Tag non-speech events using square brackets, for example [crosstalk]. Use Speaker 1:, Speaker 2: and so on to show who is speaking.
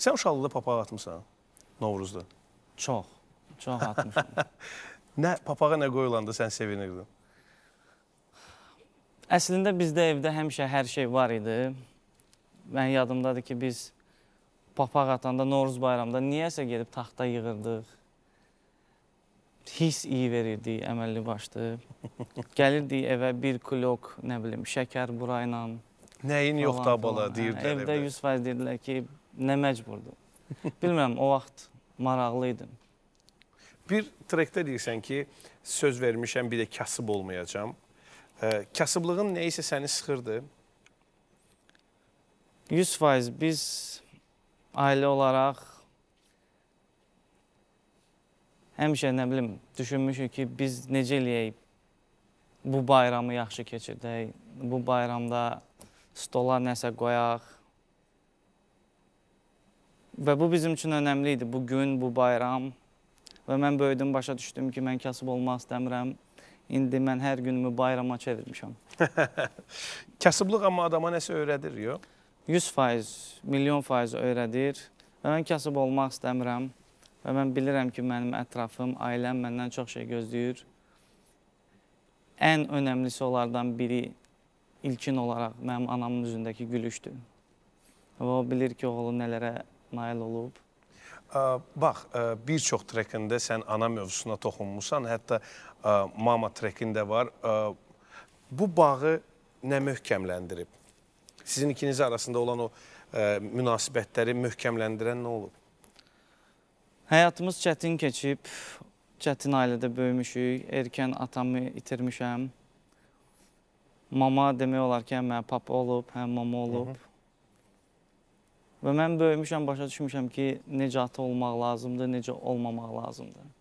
Speaker 1: Sən uşaqlıqda papaq atmısan Novruzda? Çox, çox atmışam. [laughs] nə papağa nə qoyulanda sən sevinirdin? Əslində
Speaker 2: bizdə evdə həmişə hər şey var idi. Mən yadımdadır ki, biz papaq atanda Noruz bayramda niyəsə gedib taxta yığırdıq. His iyi verirdi, əməlli başlı. [laughs] Gəlirdi evə bir klok, nə bilim, şəkər burayla. Nəyin yoxdur abala, deyirdilər hə, evdə. Evdə 100% deyirdilər ki, nə
Speaker 1: məcburdur. [laughs] Bilmirəm, o vaxt maraqlı idim. Bir trekdə deyirsən ki, söz vermişəm, bir də kasıb olmayacam. E, hə, kasıblığın nə isə səni sıxırdı? 100% biz
Speaker 2: ailə olaraq həmişə nə bilim düşünmüşük ki, biz necə eləyək bu bayramı yaxşı keçirdək, bu bayramda stola nəsə qoyaq, Və bu bizim üçün önəmli idi. Bu gün, bu bayram. Və mən böyüdüm, başa düşdüm ki, mən kasıb olmaq istəmirəm. İndi mən hər günümü bayrama çevirmişəm. [laughs] Kasıblıq amma adama nəsə öyrədir, yox? 100 faiz, milyon faiz öyrədir. Və mən kasıb olmaq istəmirəm. Və mən bilirəm ki, mənim ətrafım, ailəm məndən çox şey gözləyir. Ən önəmlisi onlardan biri ilkin olaraq mənim anamın üzündəki gülüşdür. Və o bilir ki, oğlu nələrə
Speaker 1: nail olub. Bax, bir çox trekində sən ana mövzusuna toxunmusan, hətta mama trekində var. Bu bağı nə möhkəmləndirib? Sizin ikiniz arasında olan o münasibətləri möhkəmləndirən nə olub? Həyatımız çətin keçib, çətin
Speaker 2: ailədə böyümüşük, erkən atamı itirmişəm. Mama demək olar ki, həm mənə papa olub, həm mama olub. Hı -hı. Və mən böyümüşəm, başa düşmüşəm ki, necə ata olmaq lazımdır, necə olmamaq lazımdır.